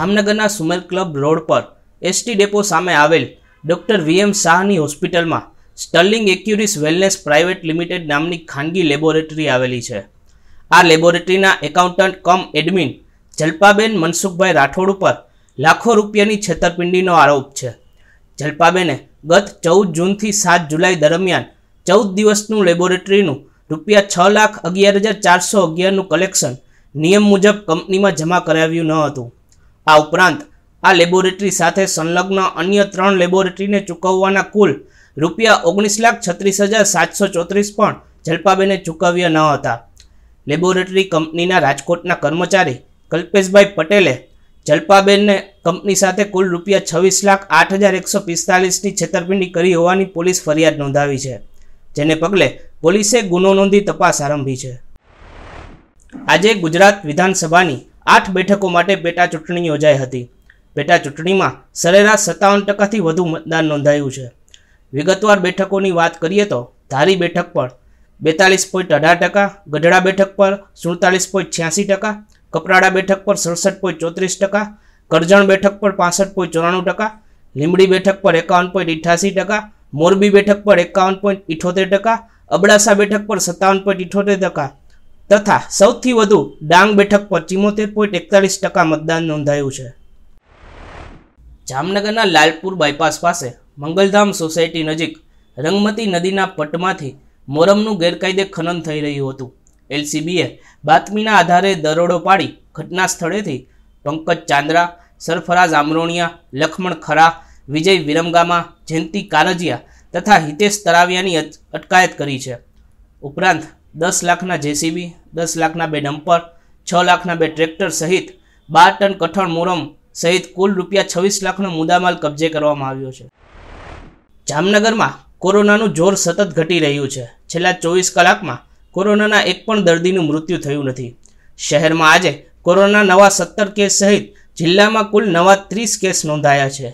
જામનગરના Sumel club road પર ST depot સામે આવેલ ડૉક્ટર વીએમ શાહની હોસ્પિટલમાં Sterling Accuris wellness private limited નામની ખાનગી લેબોરેટરી આવેલી છે આ લેબોરેટરીના accountant cum admin Jalpaben Mansukhbhai Rathod ઉપર લાખો રૂપિયાની છેતરપિંડીનો આરોપ છે જલ્પાબેને ગત ચૌદ જૂનથી સાત જુલાઈ દરમિયાન ચૌદ દિવસનું લેબોરેટરીનું રૂપિયા છ લાખ અગિયાર હજાર ચારસો અગિયારનું કલેક્શન નિયમ મુજબ કંપનીમાં જમા કરાવ્યું ન હતું આ ઉપરાંત આ લેબોરેટરી સાથે સંલગ્ન અન્ય ત્રણ લેબોરેટરીને ચૂકવવાના કુલ રૂપિયા ઓગણીસ લાખ છત્રીસ હજાર સાતસો ચોત્રીસ પણ જલપાબેને ચૂકવ્યા ન હતા લેબોરેટરી કંપનીના રાજકોટના કર્મચારી કલ્પેશભાઈ પટેલે જલપાબેનને કંપની સાથે કુલ રૂપિયા છવ્વીસ લાખ આઠ હજાર એકસો પિસ્તાલીસની છેતરપિંડી કરી હોવાની પોલીસ ફરિયાદ નોંધાવી છે જેને પગલે પોલીસે ગુનો નોંધી તપાસ આરંભી છે આજે ગુજરાત વિધાનસભાની આઠ બેઠકો માટે પેટા ચૂંટણી યોજાઈ હતી પેટા ચૂંટણીમાં સરેરાશ સત્તાવન ટકાથી વધુ મતદાન નોંધાયું છે વિગતવાર બેઠકોની વાત કરીએ તો ધારી બેઠક પર બેતાલીસ પોઈન્ટ અઢાર ટકા ગઢડા બેઠક પર સુડતાલીસ પોઈન્ટ છ્યાસી ટકા કપરાડા બેઠક પર સડસઠ પોઈન્ટ ચોત્રીસ ટકા કરજણ બેઠક પર પાસઠ પોઈન્ટ ચોરાણું ટકા લીંબડી બેઠક પર એકાવન પોઈન્ટ ઇઠ્યાસી ટકા મોરબી બેઠક પર એકાવન પોઈન્ટ ઇઠોતેર ટકા અબડાસા બેઠક પર સત્તાવન પોઈન્ટ ઇઠોતેર ટકા તથા સૌથી વધુ ડાંગ બેઠક પર ચિમોતેર પોઈન્ટ એકતાલીસ ટકા મતદાન નોંધાયું છે જામનગરના લાલપુર બાયપાસ પાસે મંગલધામ સોસાયટી નજીક રંગમતી નદીના પટમાંથી મોરમનું ગેરકાયદે ખનન થઈ રહ્યું હતું એલસીબીએ બાતમીના આધારે દરોડો પાડી ઘટના સ્થળેથી પંકજ ચાંદ્રા સરફરાજ આમરોણિયા લખમણ ખરા વિજય વિરમગામા જયંતિ કારજિયા તથા હિતેશ તરાવિયાની અટકાયત કરી છે ઉપરાંત દસ લાખના જેસીબી દસ લાખના બે ડમ્પર છ લાખના બે ટ્રેક્ટર સહિત બાર ટન કઠણ મોરમ સહિત કુલ રૂપિયા છવ્વીસ લાખનો મુદ્દામાલ કબજે કરવામાં આવ્યો છે જામનગરમાં કોરોનાનું જોર સતત ઘટી રહ્યું છે છેલ્લા ચોવીસ કલાકમાં કોરોનાના એક પણ દર્દીનું મૃત્યુ થયું નથી શહેરમાં આજે કોરોના નવા સત્તર કેસ સહિત જિલ્લામાં કુલ નવા ત્રીસ કેસ નોંધાયા છે